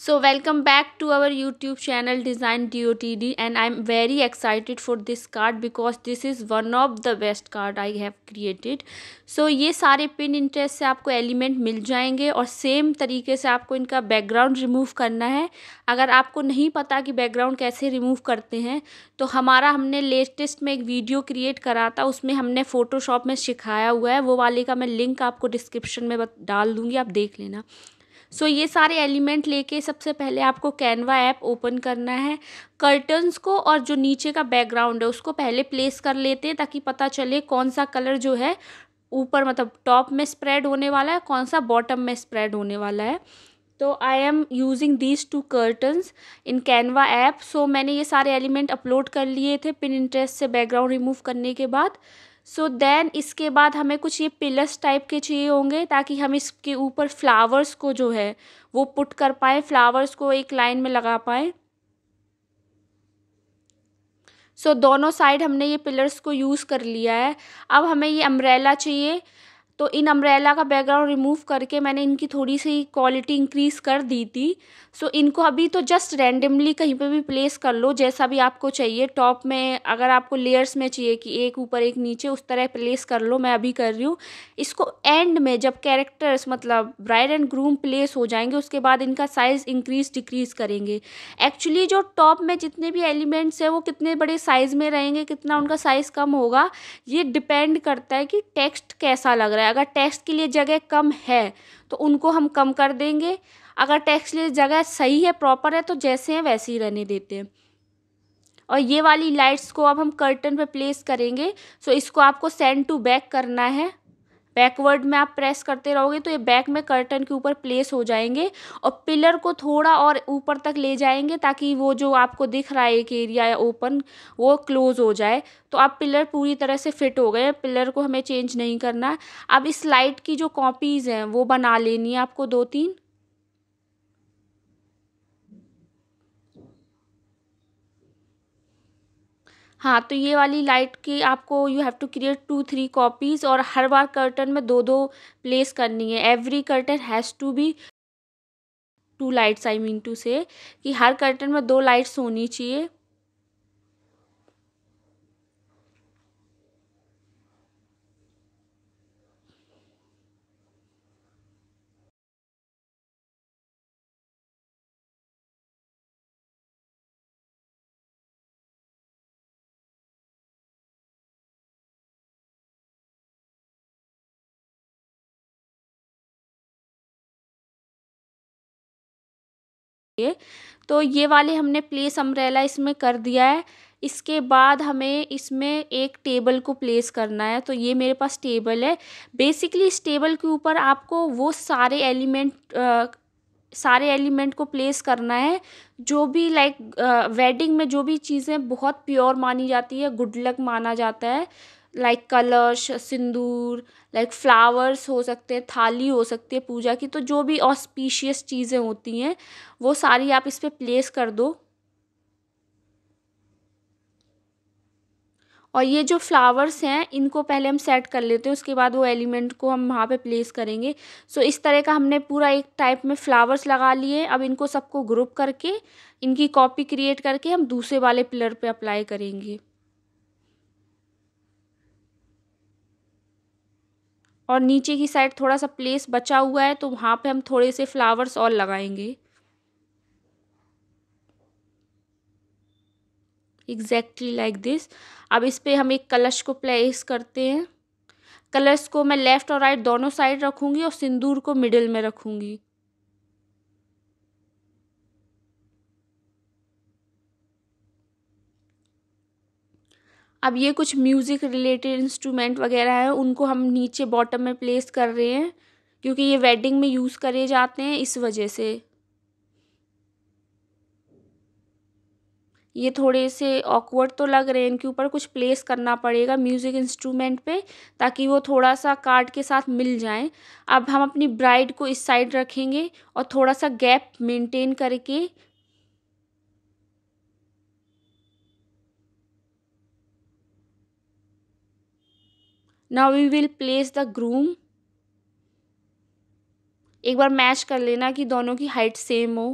so welcome back to our YouTube channel design D O T D and I am very excited for this card because this is one of the best card I have created so ये सारे pin Pinterest से आपको element मिल जाएंगे और same तरीके से आपको इनका बैकग्राउंड रिमूव करना है अगर आपको नहीं पता कि बैकग्राउंड कैसे रिमूव करते हैं तो हमारा हमने लेटेस्ट में एक वीडियो क्रिएट करा था उसमें हमने फ़ोटोशॉप में सिखाया हुआ है वो वाले का मैं लिंक आपको डिस्क्रिप्शन में डाल दूँगी आप देख लेना सो ये सारे एलिमेंट लेके सबसे पहले आपको कैनवा ऐप ओपन करना है कर्टन्स को और जो नीचे का बैकग्राउंड है उसको पहले प्लेस कर लेते हैं ताकि पता चले कौन सा कलर जो है ऊपर मतलब टॉप में स्प्रेड होने वाला है कौन सा बॉटम में स्प्रेड होने वाला है तो I am using these two curtains in Canva app so मैंने ये सारे एलिमेंट अपलोड कर लिए थे पिन इंटरेस्ट से बैकग्राउंड रिमूव करने के बाद सो देन इसके बाद हमें कुछ ये पिलर्स टाइप के चाहिए होंगे ताकि हम इसके ऊपर फ्लावर्स को जो है वो पुट कर पाए फ्लावर्स को एक लाइन में लगा पाए सो so, दोनों साइड हमने ये पिलर्स को यूज़ कर लिया है अब हमें ये अम्ब्रेला चाहिए तो इन अम्ब्रेला का बैकग्राउंड रिमूव करके मैंने इनकी थोड़ी सी क्वालिटी इंक्रीज़ कर दी थी सो इनको अभी तो जस्ट रैंडमली कहीं पे भी प्लेस कर लो जैसा भी आपको चाहिए टॉप में अगर आपको लेयर्स में चाहिए कि एक ऊपर एक नीचे उस तरह प्लेस कर लो मैं अभी कर रही हूँ इसको एंड में जब कैरेक्टर्स मतलब ब्राइड एंड ग्रूम प्लेस हो जाएंगे उसके बाद इनका साइज़ इंक्रीज़ डिक्रीज़ करेंगे एक्चुअली जो टॉप में जितने भी एलिमेंट्स हैं वो कितने बड़े साइज़ में रहेंगे कितना उनका साइज़ कम होगा ये डिपेंड करता है कि टेक्स्ट कैसा लग रहा है है अगर टैक्स के लिए जगह कम है तो उनको हम कम कर देंगे अगर टैक्स के लिए जगह सही है प्रॉपर है तो जैसे हैं वैसे ही रहने देते हैं और ये वाली लाइट्स को अब हम कर्टन पे प्लेस करेंगे सो इसको आपको सेंड टू बैक करना है बैकवर्ड में आप प्रेस करते रहोगे तो ये बैक में कर्टन के ऊपर प्लेस हो जाएंगे और पिलर को थोड़ा और ऊपर तक ले जाएंगे ताकि वो जो आपको दिख रहा है एक एरिया या ओपन वो क्लोज़ हो जाए तो आप पिलर पूरी तरह से फिट हो गए पिलर को हमें चेंज नहीं करना अब इस लाइट की जो कॉपीज़ हैं वो बना लेनी है आपको दो तीन हाँ तो ये वाली लाइट की आपको you have to create two three copies और हर बार कर्टन में दो दो प्लेस करनी है every curtain has to be two lights I mean to say कि हर कर्टन में दो लाइट्स होनी चाहिए ये तो ये वाले हमने प्लेस अम्ब्रेला इसमें कर दिया है इसके बाद हमें इसमें एक टेबल को प्लेस करना है तो ये मेरे पास टेबल है बेसिकली इस टेबल के ऊपर आपको वो सारे एलिमेंट आ, सारे एलिमेंट को प्लेस करना है जो भी लाइक वेडिंग में जो भी चीज़ें बहुत प्योर मानी जाती है गुड लक माना जाता है लाइक कलश सिंदूर लाइक फ्लावर्स हो सकते हैं थाली हो सकती है पूजा की तो जो भी ऑस्पीशियस चीज़ें होती हैं वो सारी आप इस पर प्लेस कर दो और ये जो फ्लावर्स हैं इनको पहले हम सेट कर लेते हैं उसके बाद वो एलिमेंट को हम वहाँ पे प्लेस करेंगे सो इस तरह का हमने पूरा एक टाइप में फ्लावर्स लगा लिए अब इनको सबको ग्रुप करके इनकी कॉपी क्रिएट करके हम दूसरे वाले पिलर पे अप्लाई करेंगे और नीचे की साइड थोड़ा सा प्लेस बचा हुआ है तो वहाँ पे हम थोड़े से फ्लावर्स और लगाएंगे एग्जैक्टली लाइक दिस अब इस पर हम एक कलश को प्लेस करते हैं कलर्स को मैं लेफ़्ट और राइट दोनों साइड रखूँगी और सिंदूर को मिडिल में रखूँगी अब ये कुछ म्यूज़िक रिलेटेड इंस्ट्रूमेंट वगैरह है उनको हम नीचे बॉटम में प्लेस कर रहे हैं क्योंकि ये वेडिंग में यूज़ करे जाते हैं इस वजह से ये थोड़े से ऑकवर्ड तो लग रहे हैं इनके ऊपर कुछ प्लेस करना पड़ेगा म्यूज़िक इंस्ट्रूमेंट पे ताकि वो थोड़ा सा कार्ड के साथ मिल जाएं अब हम अपनी ब्राइड को इस साइड रखेंगे और थोड़ा सा गैप मेंटेन करके now we will place the groom एक बार मैच कर लेना कि दोनों की हाइट सेम हो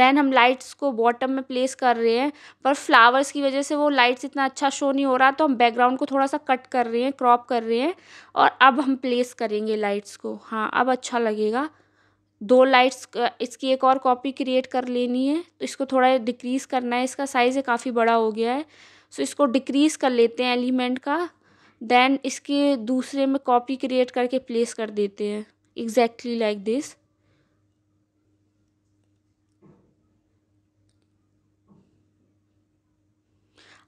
देन हम लाइट्स को बॉटम में प्लेस कर रहे हैं पर फ्लावर्स की वजह से वो लाइट्स इतना अच्छा शो नहीं हो रहा तो हम बैकग्राउंड को थोड़ा सा कट कर रहे हैं क्रॉप कर रहे हैं और अब हम प्लेस करेंगे लाइट्स को हाँ अब अच्छा लगेगा दो लाइट्स इसकी एक और कॉपी क्रिएट कर लेनी है तो इसको थोड़ा डिक्रीज़ करना है इसका साइज़ काफ़ी बड़ा हो गया है सो इसको डिक्रीज़ कर लेते हैं एलिमेंट का देन इसके दूसरे में कॉपी क्रिएट करके प्लेस कर देते हैं एग्जैक्टली लाइक दिस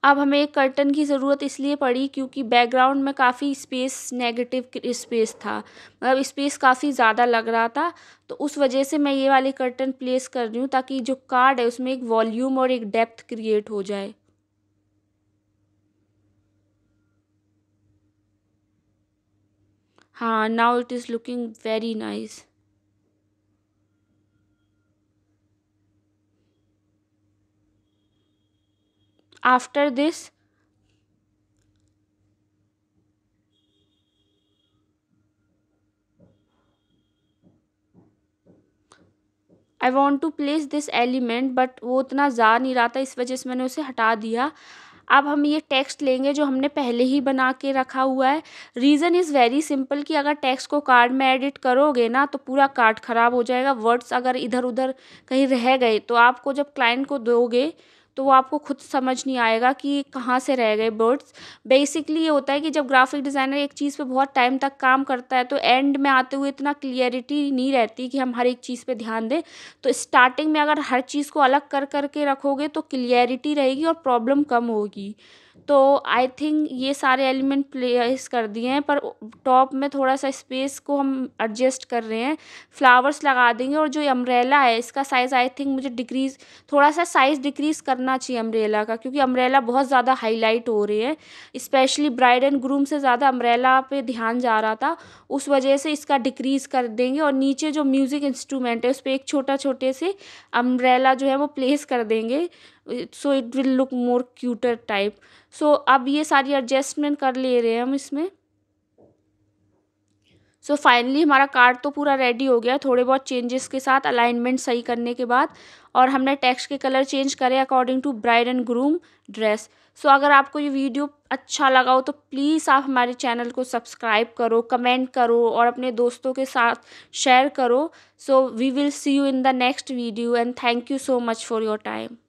अब हमें एक कर्टन की ज़रूरत इसलिए पड़ी क्योंकि बैकग्राउंड में काफ़ी स्पेस नेगेटिव स्पेस था मतलब स्पेस काफ़ी ज़्यादा लग रहा था तो उस वजह से मैं ये वाले कर्टन प्लेस कर रही हूँ ताकि जो कार्ड है उसमें एक वॉल्यूम और एक डेप्थ क्रिएट हो जाए हाँ now it is looking very nice after this I want to place this element but वो उतना जा नहीं रहा था इस वजह से मैंने उसे हटा दिया अब हम ये टेक्स्ट लेंगे जो हमने पहले ही बना के रखा हुआ है रीज़न इज़ वेरी सिंपल कि अगर टेक्स्ट को कार्ड में एडिट करोगे ना तो पूरा कार्ड ख़राब हो जाएगा वर्ड्स अगर इधर उधर कहीं रह गए तो आपको जब क्लाइंट को दोगे तो वो आपको खुद समझ नहीं आएगा कि कहाँ से रह गए बर्ड्स बेसिकली ये होता है कि जब ग्राफिक डिज़ाइनर एक चीज़ पे बहुत टाइम तक काम करता है तो एंड में आते हुए इतना क्लियरिटी नहीं रहती कि हम हर एक चीज़ पे ध्यान दें तो स्टार्टिंग में अगर हर चीज़ को अलग कर करके रखोगे तो क्लियरिटी रहेगी और प्रॉब्लम कम होगी तो आई थिंक ये सारे एलिमेंट प्लेस कर दिए हैं पर टॉप में थोड़ा सा स्पेस को हम एडजस्ट कर रहे हैं फ्लावर्स लगा देंगे और जो अम्ब्रेला है इसका साइज़ आई थिंक मुझे डिक्रीज़ थोड़ा सा साइज़ डिक्रीज़ करना चाहिए अम्ब्रेला का क्योंकि अम्ब्रेला बहुत ज़्यादा हाईलाइट हो रही है स्पेशली ब्राइड एंड ग्रूम से ज़्यादा अम्ब्रेला पे ध्यान जा रहा था उस वजह से इसका डिक्रीज़ कर देंगे और नीचे जो म्यूज़िक इंस्ट्रूमेंट है उस पर एक छोटा छोटे से अम्ब्रेला जो है वो प्लेस कर देंगे so it will look more cuter type so अब ये सारी एडजस्टमेंट कर ले रहे हैं हम इसमें सो so फाइनली हमारा कार्ड तो पूरा रेडी हो गया थोड़े बहुत चेंजेस के साथ अलाइनमेंट सही करने के बाद और हमने टेक्स्ट के कलर चेंज करे according to bride and groom dress so अगर आपको ये वीडियो अच्छा लगा हो तो प्लीज़ आप हमारे चैनल को सब्सक्राइब करो कमेंट करो और अपने दोस्तों के साथ शेयर करो so we will see you in the next video and thank you so much for your time